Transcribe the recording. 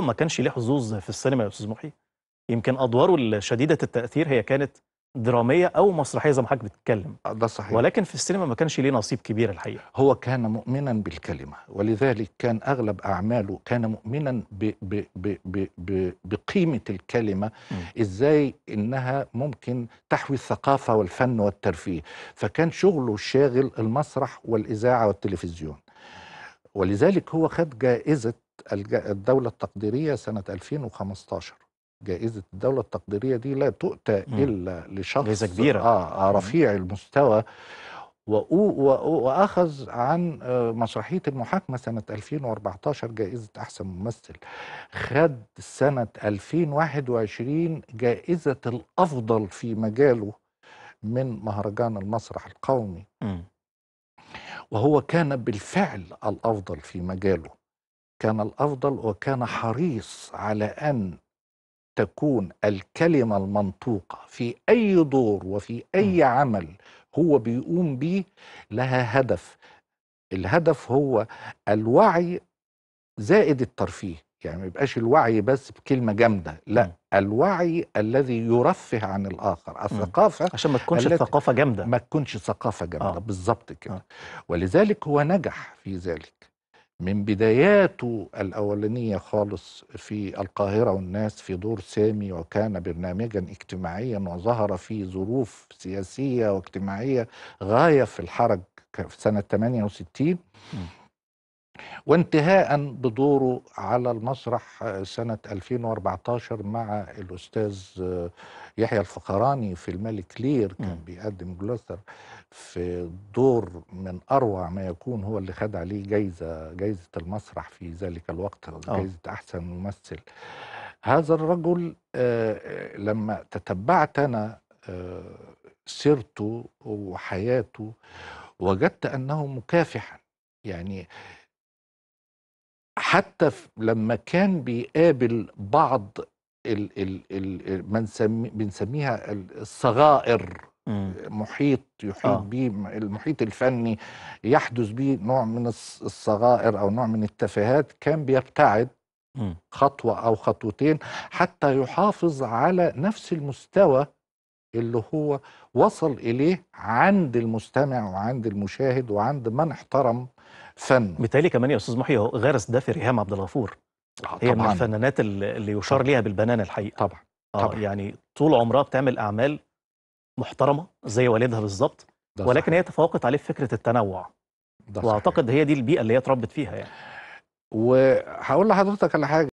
ما كانش ليه حظوظ في السينما يا استاذ محي يمكن ادواره الشديده التاثير هي كانت دراميه او مسرحيه زي ما حضرتك بتتكلم آه، ده صحيح ولكن في السينما ما كانش ليه نصيب كبير الحقيقه هو كان مؤمنا بالكلمه ولذلك كان اغلب اعماله كان مؤمنا ب ب ب ب ب بقيمه الكلمه م. ازاي انها ممكن تحوي الثقافه والفن والترفيه فكان شغله شاغل المسرح والاذاعه والتلفزيون ولذلك هو خد جائزه الدولة التقديرية سنة 2015 جائزة الدولة التقديرية دي لا تؤتى مم. إلا لشخص جائزة كبيرة آه, رفيع آه، إمم. رفيع المستوى وأخذ عن آه، مسرحية المحاكمة سنة 2014 جائزة أحسن ممثل خد سنة 2021 جائزة الأفضل في مجاله من مهرجان المسرح القومي مم. وهو كان بالفعل الأفضل في مجاله كان الافضل وكان حريص على ان تكون الكلمه المنطوقه في اي دور وفي اي عمل هو بيقوم به لها هدف الهدف هو الوعي زائد الترفيه يعني ما يبقاش الوعي بس بكلمه جامده لا الوعي الذي يرفه عن الاخر الثقافه عشان ما تكونش الثقافه جامده ما تكونش ثقافه جامده آه. بالظبط كده آه. ولذلك هو نجح في ذلك من بداياته الأولانية خالص في القاهرة والناس في دور سامي وكان برنامجا اجتماعيا وظهر في ظروف سياسية واجتماعية غاية في الحرج في سنة 68 وانتهاء بدوره على المسرح سنة 2014 مع الأستاذ يحيى الفقراني في الملك لير كان بيقدم جلوثر في دور من أروع ما يكون هو اللي خد عليه جايزة جايزة المسرح في ذلك الوقت آه. جايزة أحسن ممثل هذا الرجل آه، لما تتبعت أنا آه، سيرته وحياته وجدت أنه مكافحا يعني حتى لما كان بيقابل بعض ال ال ال ما بنسميها الصغائر مم. محيط يحيط آه. به المحيط الفني يحدث به نوع من الصغائر او نوع من التفاهات كان بيبتعد مم. خطوه او خطوتين حتى يحافظ على نفس المستوى اللي هو وصل اليه عند المستمع وعند المشاهد وعند من احترم فن بالتالي كمان يا استاذ محي غرس ده في ريهام عبد الغفور آه هي طبعاً. من الفنانات اللي يشار ليها بالبنان الحقيقه طبعا آه طبعا يعني طول عمرها بتعمل اعمال محترمه زي والدها بالظبط ولكن صحيح. هي تفوقت عليه في فكره التنوع ده واعتقد هي دي البيئه اللي هي اتربت فيها يعني وهقول لحضرتك على حاجه